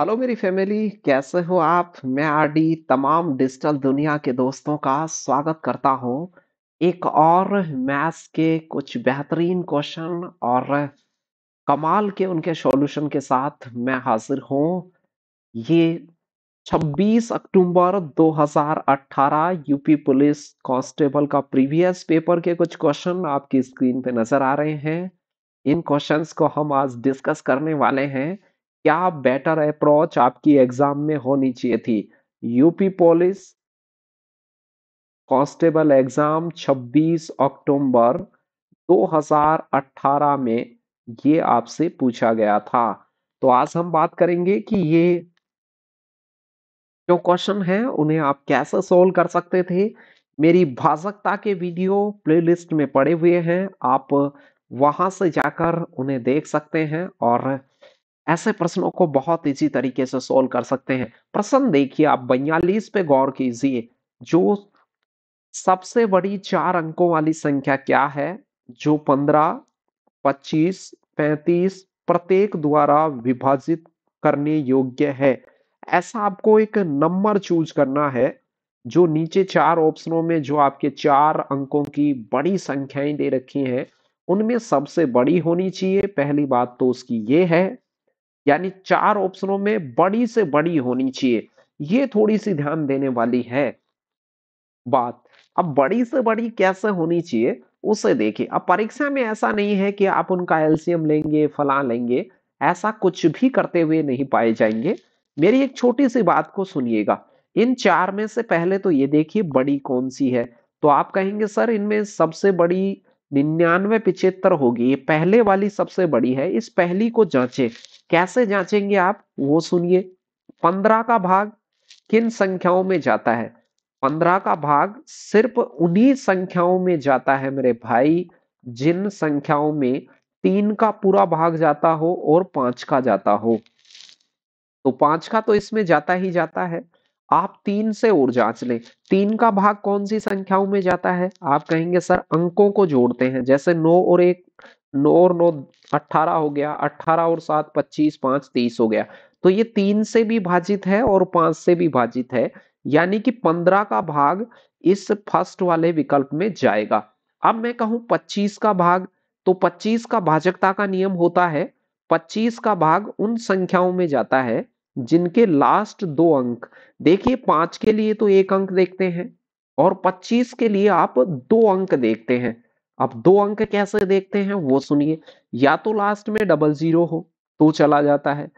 Hello मेरी family कैसे हो आप? मैं आरडी तमाम डिजिटल दुनिया के दोस्तों का स्वागत करता हूँ। एक और मैथ्स के कुछ बेहतरीन क्वेश्चन और कमाल के उनके सॉल्यूशन के साथ मैं हाज़िर हूँ। ये 26 अक्टूबर 2018 यूपी पुलिस कांस्टेबल का प्रीवियस पेपर के कुछ क्वेश्चन आपकी स्क्रीन पे नज़र आ रहे हैं। इन क्वेश्चंस को हम आज डिस्कस करने वाले हैं। क्या बेटर अप्रोच आपकी एग्जाम में होनी चाहिए थी यूपी पुलिस कांस्टेबल एग्जाम 26 अक्टूबर 2018 में ये आपसे पूछा गया था तो आज हम बात करेंगे कि ये जो क्वेश्चन है उन्हें आप कैसे सोल्व कर सकते थे मेरी भाजकता के वीडियो प्लेलिस्ट में पड़े हुए हैं आप वहां से जाकर उन्हें देख सकते हैं और ऐसे प्रश्नों को बहुत इजी तरीके से सोल्व कर सकते हैं प्रश्न देखिए आप बयालीस पे गौर कीजिए जो सबसे बड़ी चार अंकों वाली संख्या क्या है जो पंद्रह पच्चीस पैंतीस प्रत्येक द्वारा विभाजित करने योग्य है ऐसा आपको एक नंबर चूज करना है जो नीचे चार ऑप्शनों में जो आपके चार अंकों की बड़ी संख्याएं दे रखी हैं उनमें सबसे बड़ी होनी चाहिए पहली बात तो उसकी ये है यानी चार ऑप्शनों में बड़ी से बड़ी होनी चाहिए ये थोड़ी सी ध्यान देने वाली है बात अब बड़ी से बड़ी कैसे होनी चाहिए उसे देखिए अब परीक्षा में ऐसा नहीं है कि आप उनका एल्सियम लेंगे फला लेंगे ऐसा कुछ भी करते हुए नहीं पाए जाएंगे मेरी एक छोटी सी बात को सुनिएगा इन चार में से पहले तो ये देखिए बड़ी कौन सी है तो आप कहेंगे सर इनमें सबसे बड़ी निन्यानवे पिछहत्तर होगी ये पहले वाली सबसे बड़ी है इस पहली को जांचें कैसे जांचेंगे आप वो सुनिए पंद्रह का भाग किन संख्याओं में जाता है पंद्रह का भाग सिर्फ उन्हीं संख्याओं में जाता है मेरे भाई जिन संख्याओं में तीन का पूरा भाग जाता हो और पांच का जाता हो तो पांच का तो इसमें जाता ही जाता है आप तीन से और जांच लें तीन का भाग कौन सी संख्याओं में जाता है आप कहेंगे सर अंकों को जोड़ते हैं जैसे नौ और एक नौ और नौ अट्ठारह हो गया अट्ठारह और सात पच्चीस पांच तीस हो गया तो ये तीन से भी भाजित है और पांच से भी भाजित है यानी कि पंद्रह का भाग इस फर्स्ट वाले विकल्प में जाएगा अब मैं कहूं पच्चीस का भाग तो पच्चीस का भाजकता का नियम होता है पच्चीस का भाग उन संख्याओं में जाता है जिनके लास्ट दो अंक देखिए पांच के लिए तो एक अंक देखते हैं और पच्चीस के लिए आप दो अंक देखते हैं आप दो अंक कैसे देखते हैं वो सुनिए या तो लास्ट में डबल जीरो हो तो चला जाता है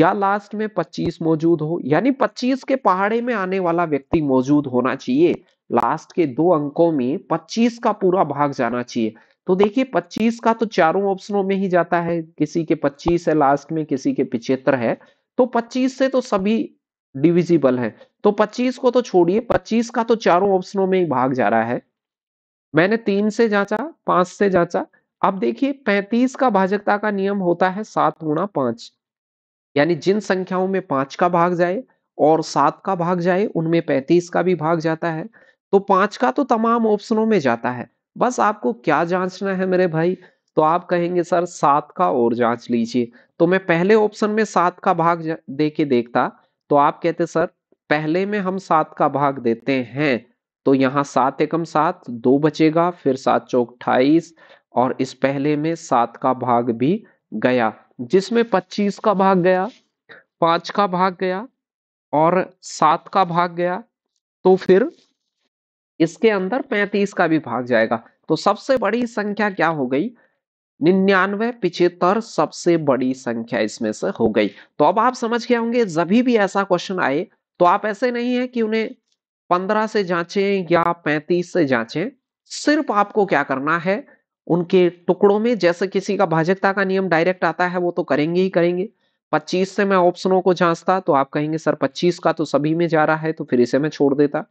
या लास्ट में पच्चीस मौजूद हो यानी पच्चीस के पहाड़े में आने वाला व्यक्ति मौजूद होना चाहिए लास्ट के दो अंकों में पच्चीस का पूरा भाग जाना चाहिए तो देखिए पच्चीस का तो चारों ऑप्शनों में ही जाता है किसी के पच्चीस है लास्ट में किसी के पिछहत्तर है तो पच्चीस से तो सभी डिविजिबल है तो 25 को तो छोड़िए 25 का तो चारों ऑप्शनों में ही भाग जा रहा है मैंने तीन से जांचा पांच से जांचा अब देखिए पैंतीस का भाजकता का नियम होता है सात गुणा पांच यानी जिन संख्याओं में पांच का भाग जाए और सात का भाग जाए उनमें पैंतीस का भी भाग जाता है तो पांच का तो तमाम ऑप्शनों में जाता है बस आपको क्या जांचना है मेरे भाई तो आप कहेंगे सर सात का और जांच लीजिए तो मैं पहले ऑप्शन में सात का भाग दे के देखता तो आप कहते सर पहले में हम सात का भाग देते हैं तो यहाँ सात एकम सात दो बचेगा फिर सात चौक अट्ठाईस और इस पहले में सात का भाग भी गया जिसमें पच्चीस का भाग गया पांच का भाग गया और सात का भाग गया तो फिर इसके अंदर पैंतीस का भी भाग जाएगा तो सबसे बड़ी संख्या क्या हो गई निन्यानवे पिछहत्तर सबसे बड़ी संख्या इसमें से हो गई तो अब आप समझ गए होंगे जब भी ऐसा क्वेश्चन आए तो आप ऐसे नहीं है कि उन्हें पंद्रह से जांचें या पैंतीस से जांचें सिर्फ आपको क्या करना है उनके टुकड़ों में जैसे किसी का भाजकता का नियम डायरेक्ट आता है वो तो करेंगे ही करेंगे 25 से मैं ऑप्शनों को जांचता तो आप कहेंगे सर 25 का तो सभी में जा रहा है तो फिर इसे मैं छोड़ देता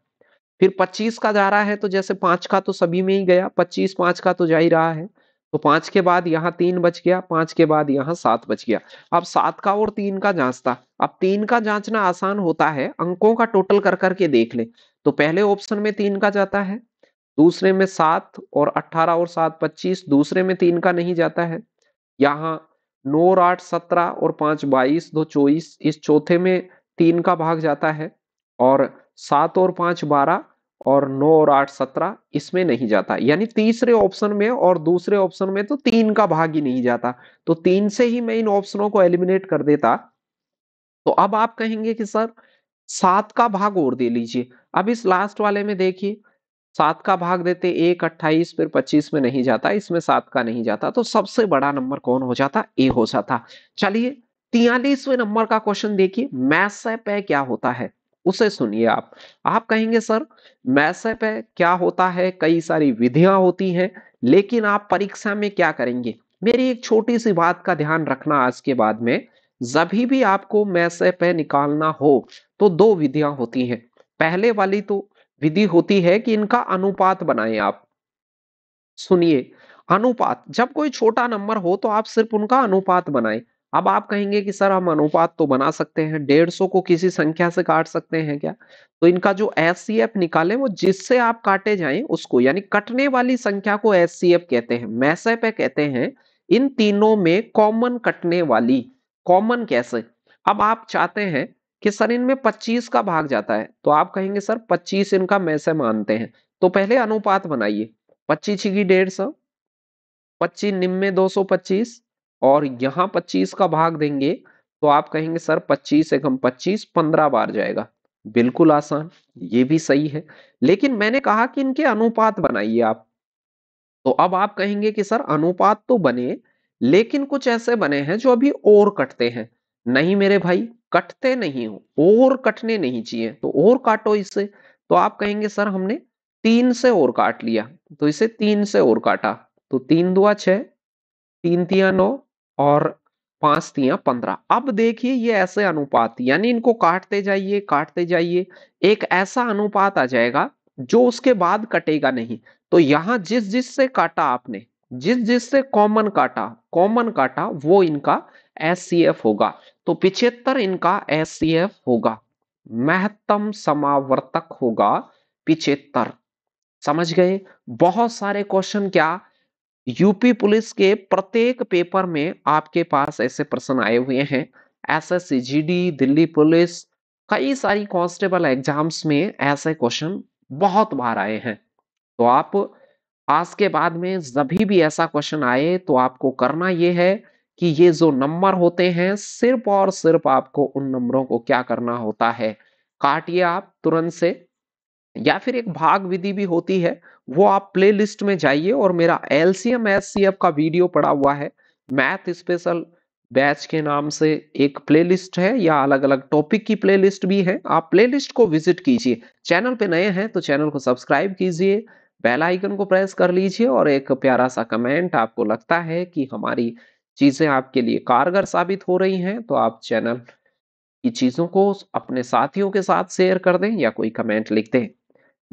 फिर 25 का जा रहा है तो जैसे पांच का तो सभी में ही गया 25 पांच का तो जा ही रहा है तो पांच के बाद यहाँ तीन बच गया पांच के बाद यहाँ सात बच गया अब सात का और तीन का जांचता अब तीन का जांचना आसान होता है अंकों का टोटल कर करके देख ले तो पहले ऑप्शन में तीन का जाता है दूसरे में सात और अट्ठारह और सात पच्चीस दूसरे में तीन का नहीं जाता है यहाँ नौ और आठ सत्रह और पांच बाईस दो चौबीस इस चौथे में तीन का भाग जाता है और सात और पांच बारह और नौ और आठ सत्रह इसमें नहीं जाता यानी तीसरे ऑप्शन में और दूसरे ऑप्शन में तो तीन का भाग ही नहीं जाता तो तीन से ही मैं इन ऑप्शनों को एलिमिनेट कर देता तो अब आप कहेंगे कि सर सात का भाग और दे लीजिए अब इस लास्ट वाले में देखिए सात का भाग देते एक अट्ठाईस फिर पच्चीस में नहीं जाता इसमें सात का नहीं जाता तो सबसे बड़ा नंबर कौन हो जाता ए हो जाता चलिए तियालीसवें नंबर का क्वेश्चन देखिए मैथ से क्या होता है उसे सुनिए आप आप कहेंगे सर मैसेप है क्या होता है कई सारी विधियां होती हैं लेकिन आप परीक्षा में क्या करेंगे मेरी एक छोटी सी बात का ध्यान रखना आज के बाद में जब भी आपको मैसेप है निकालना हो तो दो विधियां होती हैं पहले वाली तो विधि होती है कि इनका अनुपात बनाएं आप सुनिए अनुपात जब कोई छोटा नंबर हो तो आप सिर्फ उनका अनुपात बनाएं अब आप कहेंगे कि सर हम अनुपात तो बना सकते हैं डेढ़ सौ को किसी संख्या से काट सकते हैं क्या तो इनका जो एस सी एफ निकाले वो जिससे आप काटे जाए उसको यानी कटने वाली संख्या को एस सी एफ कहते हैं है कहते हैं इन तीनों में कॉमन कटने वाली कॉमन कैसे अब आप चाहते हैं कि सर इनमें पच्चीस का भाग जाता है तो आप कहेंगे सर पच्चीस इनका मैसे मानते हैं तो पहले अनुपात बनाइए पच्चीस छिगी डेढ़ सौ पच्चीस निम्बे दो सौ पच्चीस और यहाँ पच्चीस का भाग देंगे तो आप कहेंगे सर पच्चीस एक हम पच्चीस पंद्रह बार जाएगा बिल्कुल आसान ये भी सही है लेकिन मैंने कहा कि इनके अनुपात बनाइए आप तो अब आप कहेंगे कि सर अनुपात तो बने लेकिन कुछ ऐसे बने हैं जो अभी और कटते हैं नहीं मेरे भाई कटते नहीं हो और कटने नहीं चाहिए तो और काटो इससे तो आप कहेंगे सर हमने तीन से और काट लिया तो इसे तीन से और काटा तो तीन दुआ छ तीन तिया नौ और पांच तिया पंद्रह अब देखिए ये ऐसे अनुपात यानी इनको काटते जाइए काटते जाइए एक ऐसा अनुपात आ जाएगा जो उसके बाद कटेगा नहीं तो यहां जिस जिस से काटा आपने जिस जिस से कॉमन काटा कॉमन काटा वो इनका एस होगा तो पिछहत्तर इनका एस होगा महत्तम समावर्तक होगा पिछहत्तर समझ गए बहुत सारे क्वेश्चन क्या यूपी पुलिस के प्रत्येक पेपर में आपके पास ऐसे प्रश्न आए हुए हैं एस एस दिल्ली पुलिस कई सारी कांस्टेबल एग्जाम्स में ऐसे क्वेश्चन बहुत बार आए हैं तो आप आज के बाद में जब भी ऐसा क्वेश्चन आए तो आपको करना ये है कि ये जो नंबर होते हैं सिर्फ और सिर्फ आपको उन नंबरों को क्या करना होता है काटिए आप तुरंत से या फिर एक भाग विधि भी होती है वो आप प्लेलिस्ट में जाइए और मेरा एल सी का वीडियो पड़ा हुआ है मैथ स्पेशल बैच के नाम से एक प्लेलिस्ट है या अलग अलग टॉपिक की प्लेलिस्ट भी है आप प्लेलिस्ट को विजिट कीजिए चैनल पे नए हैं तो चैनल को सब्सक्राइब कीजिए बेल आइकन को प्रेस कर लीजिए और एक प्यारा सा कमेंट आपको लगता है कि हमारी चीज़ें आपके लिए कारगर साबित हो रही हैं तो आप चैनल की चीज़ों को अपने साथियों के साथ शेयर कर दें या कोई कमेंट लिख दें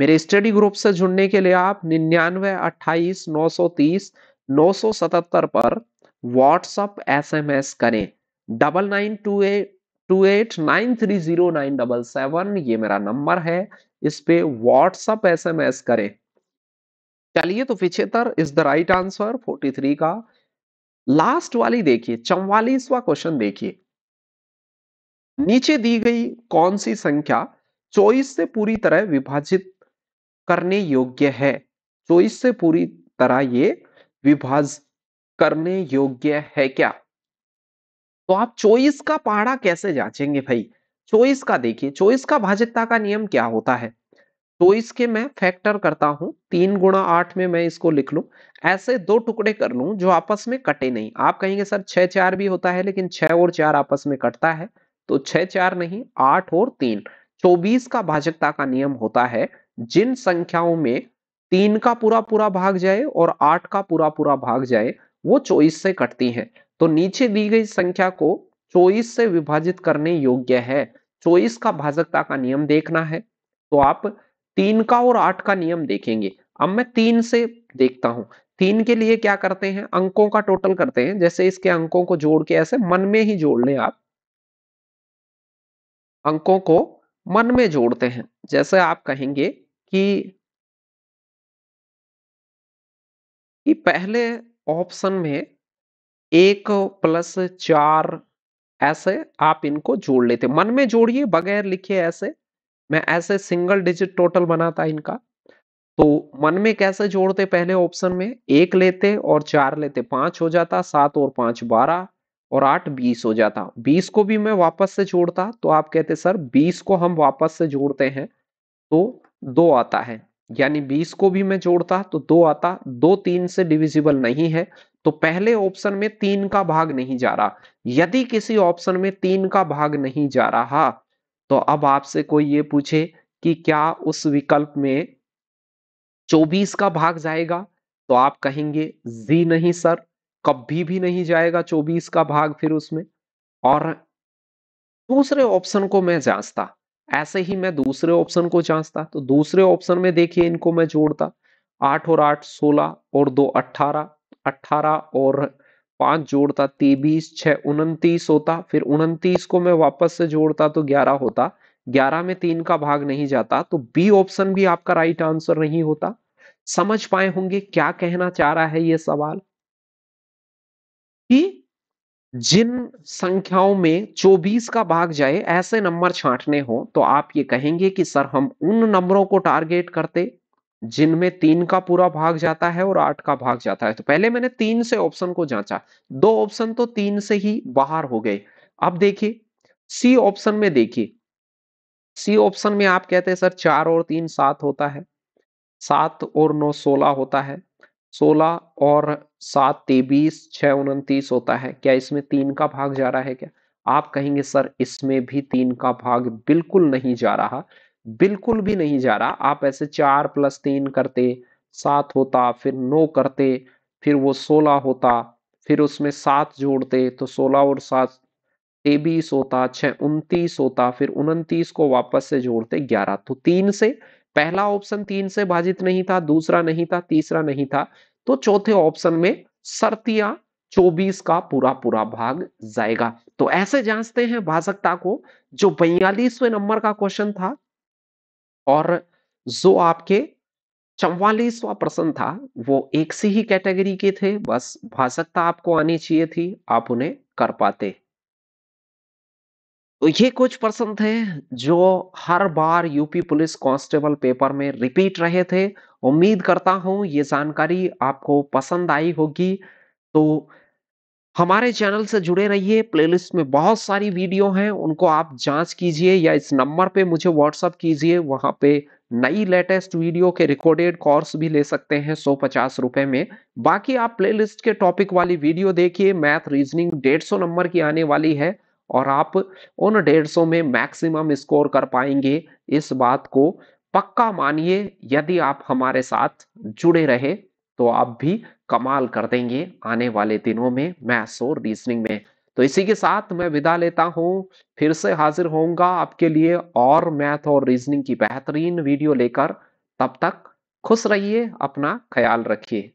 मेरे स्टडी ग्रुप से जुड़ने के लिए आप निन्यानवे अट्ठाईस नौ सौ तीस नौ सौ सतहत्तर पर व्हाट्सअप एस एम एस करें double nine two eight two eight nine three zero nine double seven ये मेरा नंबर है इस पे व्हाट्सअप एस एम एस करें चलिए तो पिछहत्तर is the right answer forty three का लास्ट वाली देखिए चौवालीसवा क्वेश्चन देखिए नीचे दी गई कौन सी संख्या चौबीस से पूरी तरह विभाजित करने योग्य है तो इससे पूरी तरह ये विभाज करने योग्य है क्या तो आप चोइस का पहाड़ा कैसे जांचेंगे भाई चोइस का देखिए चोइस का भाजकता का नियम क्या होता है तो इसके मैं फैक्टर करता हूं तीन गुणा आठ में मैं इसको लिख लू ऐसे दो टुकड़े कर लू जो आपस में कटे नहीं आप कहेंगे सर छह चार भी होता है लेकिन छह और चार आपस में कटता है तो छह चार नहीं आठ और तीन चौबीस का भाजकता का नियम होता है जिन संख्याओं में तीन का पूरा पूरा भाग जाए और आठ का पूरा पूरा भाग जाए वो चौबीस से कटती हैं तो नीचे दी गई संख्या को चौबीस से विभाजित करने योग्य है चौबीस का भाजकता का नियम देखना है तो आप तीन का और आठ का नियम देखेंगे अब मैं तीन से देखता हूं तीन के लिए क्या करते हैं अंकों का टोटल करते हैं जैसे इसके अंकों को जोड़ के ऐसे मन में ही जोड़ लें आप अंकों को मन में जोड़ते हैं जैसे आप कहेंगे कि कि पहले ऑप्शन में एक प्लस चार ऐसे आप इनको जोड़ लेते मन में जोड़िए बगैर लिखे ऐसे मैं ऐसे सिंगल डिजिट टोटल बनाता इनका तो मन में कैसे जोड़ते पहले ऑप्शन में एक लेते और चार लेते पांच हो जाता सात और पांच बारह और आठ बीस हो जाता बीस को भी मैं वापस से जोड़ता तो आप कहते सर बीस को हम वापस से जोड़ते हैं तो दो आता है यानी बीस को भी मैं जोड़ता तो दो आता दो तीन से डिविजिबल नहीं है तो पहले ऑप्शन में तीन का भाग नहीं जा रहा यदि किसी ऑप्शन में तीन का भाग नहीं जा रहा तो अब आपसे कोई ये पूछे कि क्या उस विकल्प में चौबीस का भाग जाएगा तो आप कहेंगे जी नहीं सर कभी भी नहीं जाएगा चौबीस का भाग फिर उसमें और दूसरे ऑप्शन को मैं जांचता ऐसे ही मैं दूसरे ऑप्शन को जांचता तो दूसरे ऑप्शन में देखिए इनको मैं जोड़ता आठ और आठ सोलह और दो अट्ठारह अट्ठारह और पांच जोड़ता तेबीस छह उनतीस होता फिर उनतीस को मैं वापस से जोड़ता तो ग्यारह होता ग्यारह में तीन का भाग नहीं जाता तो बी ऑप्शन भी आपका राइट आंसर नहीं होता समझ पाए होंगे क्या कहना चाह रहा है ये सवाल कि जिन संख्याओं में 24 का भाग जाए ऐसे नंबर छांटने हो तो आप ये कहेंगे कि सर हम उन नंबरों को टारगेट करते जिनमें तीन का पूरा भाग जाता है और आठ का भाग जाता है तो पहले मैंने तीन से ऑप्शन को जांचा दो ऑप्शन तो तीन से ही बाहर हो गए अब देखिए सी ऑप्शन में देखिए सी ऑप्शन में आप कहते हैं सर चार और तीन सात होता है सात और नौ सोलह होता है सोलह और सात तेबीस छः उनतीस होता है क्या इसमें तीन का भाग जा रहा है क्या आप कहेंगे सर इसमें भी तीन का भाग बिल्कुल नहीं जा रहा बिल्कुल भी नहीं जा रहा आप ऐसे चार प्लस तीन करते सात होता फिर नौ करते फिर वो सोलह होता फिर उसमें सात जोड़ते तो सोलह और सात तेबीस होता छः उनतीस होता फिर उनतीस को वापस से जोड़ते ग्यारह तो तीन से पहला ऑप्शन तीन से भाजित नहीं था दूसरा नहीं था तीसरा नहीं था तो चौथे ऑप्शन में सरतिया 24 का पूरा पूरा भाग जाएगा तो ऐसे जांचते हैं भाषकता को जो बयालीसवें नंबर का क्वेश्चन था और जो आपके चौवालीसवा प्रश्न था वो एक से ही कैटेगरी के थे बस भाषकता आपको आनी चाहिए थी आप उन्हें कर पाते तो ये कुछ पर्सन थे जो हर बार यूपी पुलिस कांस्टेबल पेपर में रिपीट रहे थे उम्मीद करता हूँ ये जानकारी आपको पसंद आई होगी तो हमारे चैनल से जुड़े रहिए प्लेलिस्ट में बहुत सारी वीडियो हैं उनको आप जांच कीजिए या इस नंबर पे मुझे व्हाट्सअप कीजिए वहाँ पे नई लेटेस्ट वीडियो के रिकॉर्डेड कोर्स भी ले सकते हैं सौ पचास रुपये में बाकी आप प्लेलिस्ट के टॉपिक वाली वीडियो देखिए मैथ रीजनिंग डेढ़ सौ नंबर की आने वाली है और आप उन डेढ़ सौ में मैक्सिमम स्कोर कर पाएंगे इस बात को पक्का मानिए यदि आप हमारे साथ जुड़े रहे तो आप भी कमाल कर देंगे आने वाले दिनों में मैथ्स और रीजनिंग में तो इसी के साथ मैं विदा लेता हूं फिर से हाजिर होऊंगा आपके लिए और मैथ और रीजनिंग की बेहतरीन वीडियो लेकर तब तक खुश रहिए अपना ख्याल रखिए